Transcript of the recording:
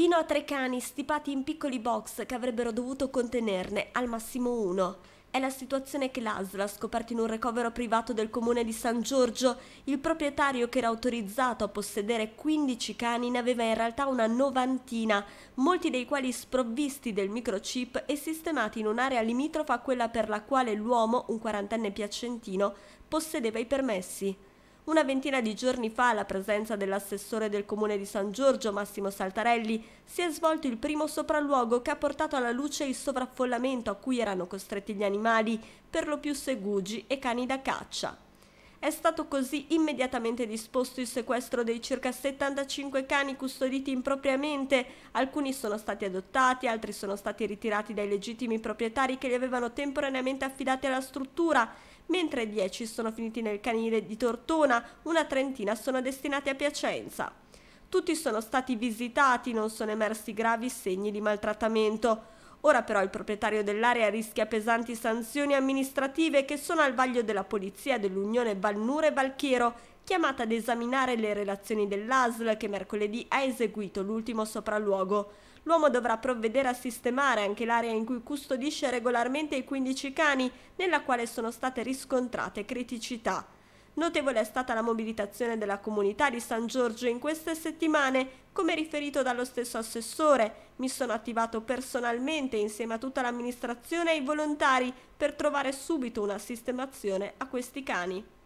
fino a tre cani stipati in piccoli box che avrebbero dovuto contenerne al massimo uno. È la situazione che l'ASL ha scoperto in un ricovero privato del comune di San Giorgio. Il proprietario che era autorizzato a possedere 15 cani ne aveva in realtà una novantina, molti dei quali sprovvisti del microchip e sistemati in un'area limitrofa a quella per la quale l'uomo, un quarantenne piacentino, possedeva i permessi una ventina di giorni fa, alla presenza dell'assessore del comune di San Giorgio, Massimo Saltarelli, si è svolto il primo sopralluogo che ha portato alla luce il sovraffollamento a cui erano costretti gli animali, per lo più segugi e cani da caccia. È stato così immediatamente disposto il sequestro dei circa 75 cani custoditi impropriamente. Alcuni sono stati adottati, altri sono stati ritirati dai legittimi proprietari che li avevano temporaneamente affidati alla struttura mentre 10 sono finiti nel canile di Tortona, una trentina sono destinati a Piacenza. Tutti sono stati visitati, non sono emersi gravi segni di maltrattamento. Ora però il proprietario dell'area rischia pesanti sanzioni amministrative che sono al vaglio della polizia dell'Unione Valnure e Valchiero chiamata ad esaminare le relazioni dell'ASL che mercoledì ha eseguito l'ultimo sopralluogo. L'uomo dovrà provvedere a sistemare anche l'area in cui custodisce regolarmente i 15 cani, nella quale sono state riscontrate criticità. Notevole è stata la mobilitazione della comunità di San Giorgio in queste settimane. Come riferito dallo stesso assessore, mi sono attivato personalmente insieme a tutta l'amministrazione e ai volontari per trovare subito una sistemazione a questi cani.